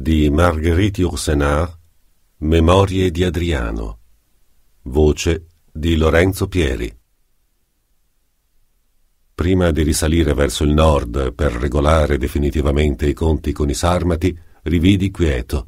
di Marguerite Yourcenar, Memorie di Adriano, voce di Lorenzo Pieri. Prima di risalire verso il nord per regolare definitivamente i conti con i Sarmati, rividi quieto.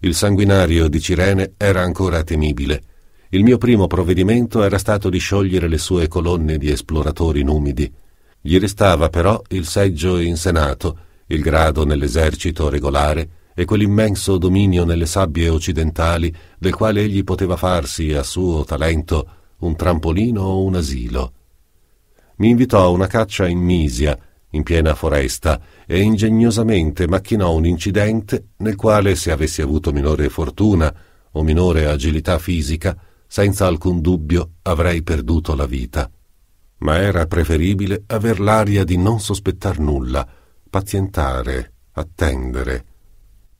Il sanguinario di Cirene era ancora temibile. Il mio primo provvedimento era stato di sciogliere le sue colonne di esploratori numidi. Gli restava però il seggio in Senato, il grado nell'esercito regolare, e quell'immenso dominio nelle sabbie occidentali del quale egli poteva farsi, a suo talento, un trampolino o un asilo. Mi invitò a una caccia in Misia, in piena foresta, e ingegnosamente macchinò un incidente nel quale, se avessi avuto minore fortuna o minore agilità fisica, senza alcun dubbio avrei perduto la vita. Ma era preferibile aver l'aria di non sospettar nulla, pazientare, attendere,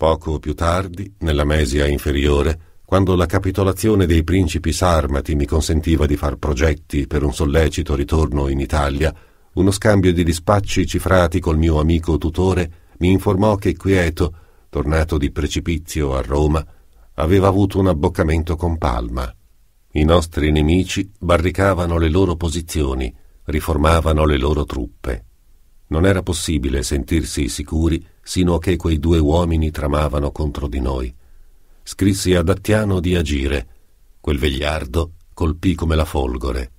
Poco più tardi, nella Mesia inferiore, quando la capitolazione dei principi sarmati mi consentiva di far progetti per un sollecito ritorno in Italia, uno scambio di dispacci cifrati col mio amico tutore mi informò che Quieto, tornato di precipizio a Roma, aveva avuto un abboccamento con Palma. I nostri nemici barricavano le loro posizioni, riformavano le loro truppe. Non era possibile sentirsi sicuri sino a che quei due uomini tramavano contro di noi. Scrissi ad Attiano di agire. Quel vegliardo colpì come la folgore.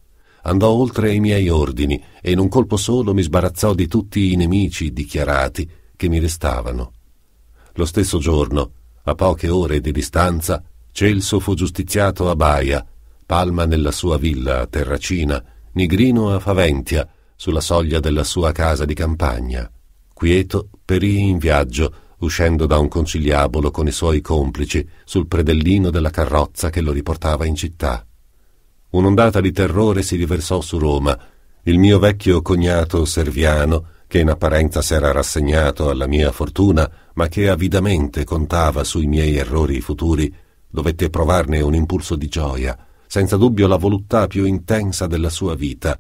Andò oltre i miei ordini e in un colpo solo mi sbarazzò di tutti i nemici dichiarati che mi restavano. Lo stesso giorno, a poche ore di distanza, Celso fu giustiziato a Baia, Palma nella sua villa a Terracina, Nigrino a Faventia, sulla soglia della sua casa di campagna. Quieto, perì in viaggio, uscendo da un conciliabolo con i suoi complici sul predellino della carrozza che lo riportava in città. Un'ondata di terrore si riversò su Roma. Il mio vecchio cognato Serviano, che in apparenza s'era rassegnato alla mia fortuna, ma che avidamente contava sui miei errori futuri, dovette provarne un impulso di gioia, senza dubbio la voluttà più intensa della sua vita,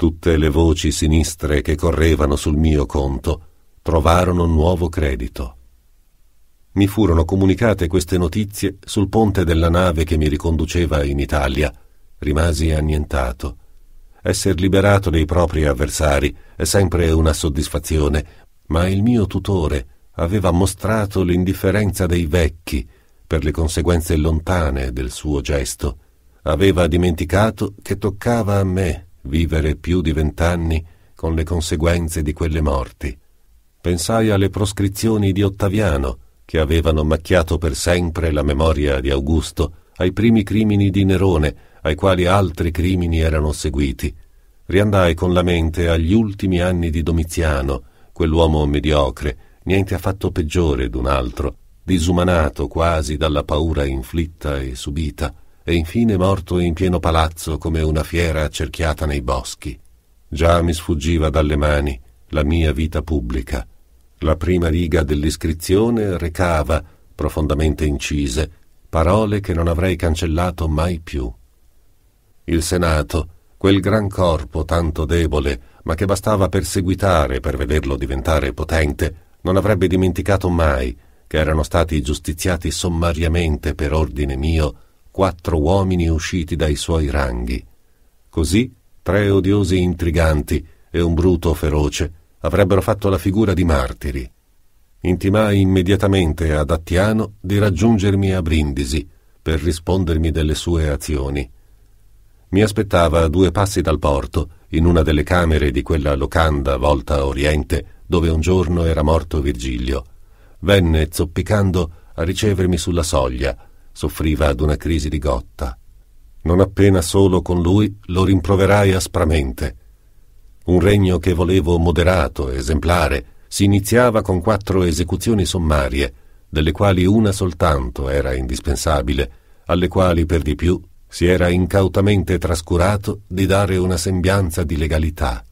Tutte le voci sinistre che correvano sul mio conto trovarono nuovo credito. Mi furono comunicate queste notizie sul ponte della nave che mi riconduceva in Italia. Rimasi annientato. Esser liberato dei propri avversari è sempre una soddisfazione, ma il mio tutore aveva mostrato l'indifferenza dei vecchi per le conseguenze lontane del suo gesto. Aveva dimenticato che toccava a me vivere più di vent'anni con le conseguenze di quelle morti. Pensai alle proscrizioni di Ottaviano, che avevano macchiato per sempre la memoria di Augusto, ai primi crimini di Nerone, ai quali altri crimini erano seguiti. Riandai con la mente agli ultimi anni di Domiziano, quell'uomo mediocre, niente affatto peggiore d'un altro, disumanato quasi dalla paura inflitta e subita, e infine morto in pieno palazzo come una fiera accerchiata nei boschi. Già mi sfuggiva dalle mani la mia vita pubblica. La prima riga dell'iscrizione recava, profondamente incise, parole che non avrei cancellato mai più. Il Senato, quel gran corpo tanto debole, ma che bastava perseguitare per vederlo diventare potente, non avrebbe dimenticato mai che erano stati giustiziati sommariamente per ordine mio quattro uomini usciti dai suoi ranghi. Così tre odiosi intriganti e un bruto feroce avrebbero fatto la figura di martiri. Intimai immediatamente ad Attiano di raggiungermi a Brindisi per rispondermi delle sue azioni. Mi aspettava a due passi dal porto, in una delle camere di quella locanda volta a oriente dove un giorno era morto Virgilio. Venne zoppicando a ricevermi sulla soglia soffriva ad una crisi di gotta. Non appena solo con lui lo rimproverai aspramente. Un regno che volevo moderato, esemplare, si iniziava con quattro esecuzioni sommarie, delle quali una soltanto era indispensabile, alle quali per di più si era incautamente trascurato di dare una sembianza di legalità.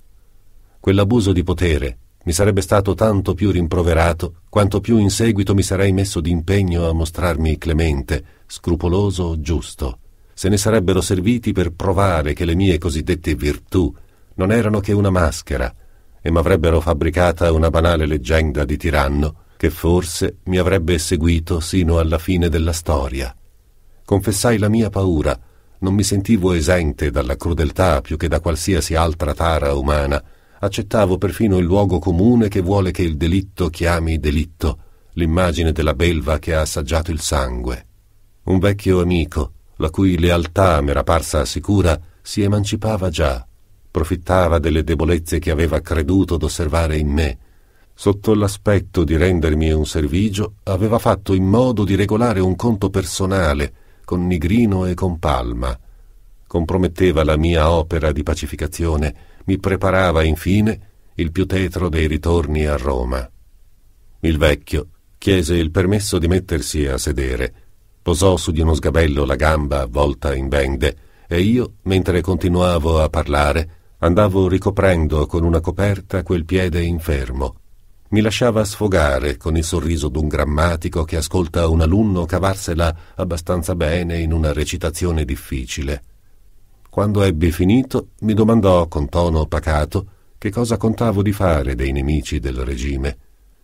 Quell'abuso di potere mi sarebbe stato tanto più rimproverato quanto più in seguito mi sarei messo d'impegno a mostrarmi clemente, scrupoloso, giusto. Se ne sarebbero serviti per provare che le mie cosiddette virtù non erano che una maschera e m'avrebbero fabbricata una banale leggenda di tiranno che forse mi avrebbe seguito sino alla fine della storia. Confessai la mia paura, non mi sentivo esente dalla crudeltà più che da qualsiasi altra tara umana, accettavo perfino il luogo comune che vuole che il delitto chiami delitto, l'immagine della belva che ha assaggiato il sangue. Un vecchio amico, la cui lealtà m'era parsa sicura, si emancipava già, profittava delle debolezze che aveva creduto d'osservare in me. Sotto l'aspetto di rendermi un servigio, aveva fatto in modo di regolare un conto personale con Nigrino e con Palma, comprometteva la mia opera di pacificazione, mi preparava infine il più tetro dei ritorni a Roma. Il vecchio chiese il permesso di mettersi a sedere, posò su di uno sgabello la gamba avvolta in bende e io, mentre continuavo a parlare, andavo ricoprendo con una coperta quel piede infermo. Mi lasciava sfogare con il sorriso d'un grammatico che ascolta un alunno cavarsela abbastanza bene in una recitazione difficile. Quando ebbe finito, mi domandò con tono pacato che cosa contavo di fare dei nemici del regime.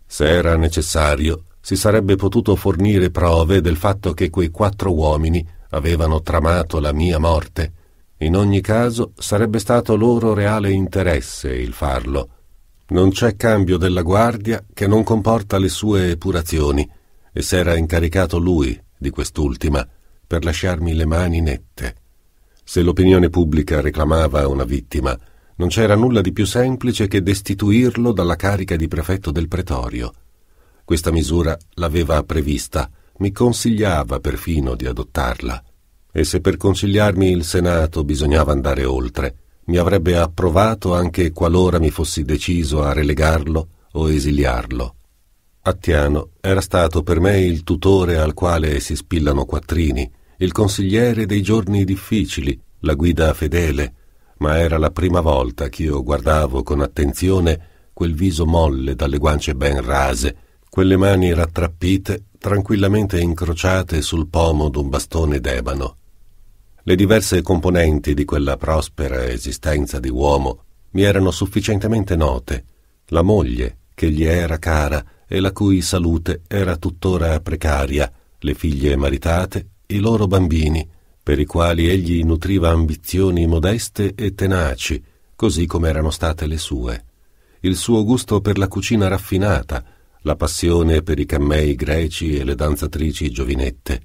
Se era necessario, si sarebbe potuto fornire prove del fatto che quei quattro uomini avevano tramato la mia morte. In ogni caso, sarebbe stato loro reale interesse il farlo. Non c'è cambio della guardia che non comporta le sue epurazioni, e s'era incaricato lui di quest'ultima per lasciarmi le mani nette. Se l'opinione pubblica reclamava una vittima, non c'era nulla di più semplice che destituirlo dalla carica di prefetto del pretorio. Questa misura l'aveva prevista, mi consigliava perfino di adottarla. E se per consigliarmi il Senato bisognava andare oltre, mi avrebbe approvato anche qualora mi fossi deciso a relegarlo o esiliarlo. Attiano era stato per me il tutore al quale si spillano quattrini, il consigliere dei giorni difficili, la guida fedele, ma era la prima volta che io guardavo con attenzione quel viso molle dalle guance ben rase, quelle mani rattrappite tranquillamente incrociate sul pomo d'un bastone d'ebano. Le diverse componenti di quella prospera esistenza di uomo mi erano sufficientemente note. La moglie, che gli era cara e la cui salute era tuttora precaria, le figlie maritate, i loro bambini, per i quali egli nutriva ambizioni modeste e tenaci, così come erano state le sue. Il suo gusto per la cucina raffinata, la passione per i cammei greci e le danzatrici giovinette.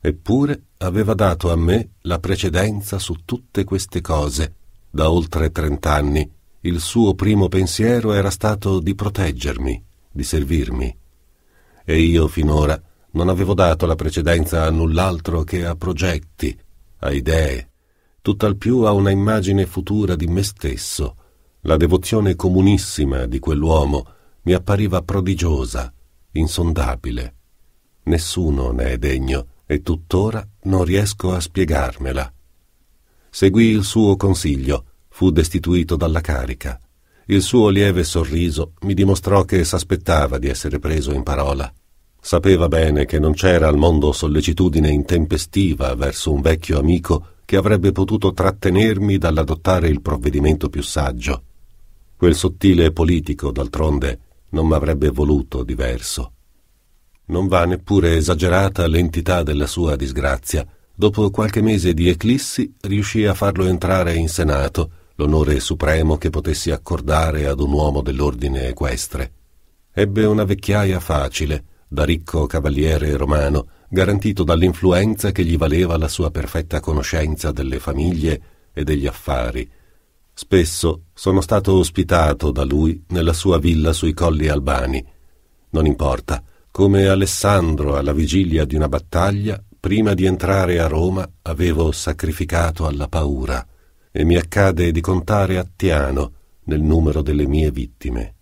Eppure aveva dato a me la precedenza su tutte queste cose. Da oltre trent'anni il suo primo pensiero era stato di proteggermi, di servirmi. E io finora non avevo dato la precedenza a null'altro che a progetti, a idee, tutt'al più a una immagine futura di me stesso. La devozione comunissima di quell'uomo mi appariva prodigiosa, insondabile. Nessuno ne è degno e tuttora non riesco a spiegarmela. Seguì il suo consiglio, fu destituito dalla carica. Il suo lieve sorriso mi dimostrò che s'aspettava di essere preso in parola. Sapeva bene che non c'era al mondo sollecitudine intempestiva verso un vecchio amico che avrebbe potuto trattenermi dall'adottare il provvedimento più saggio. Quel sottile politico, d'altronde, non m'avrebbe voluto diverso. Non va neppure esagerata l'entità della sua disgrazia. Dopo qualche mese di eclissi riuscì a farlo entrare in Senato, l'onore supremo che potessi accordare ad un uomo dell'ordine equestre. Ebbe una vecchiaia facile, da ricco cavaliere romano, garantito dall'influenza che gli valeva la sua perfetta conoscenza delle famiglie e degli affari. Spesso sono stato ospitato da lui nella sua villa sui colli albani. Non importa, come Alessandro alla vigilia di una battaglia, prima di entrare a Roma avevo sacrificato alla paura e mi accade di contare a Tiano nel numero delle mie vittime.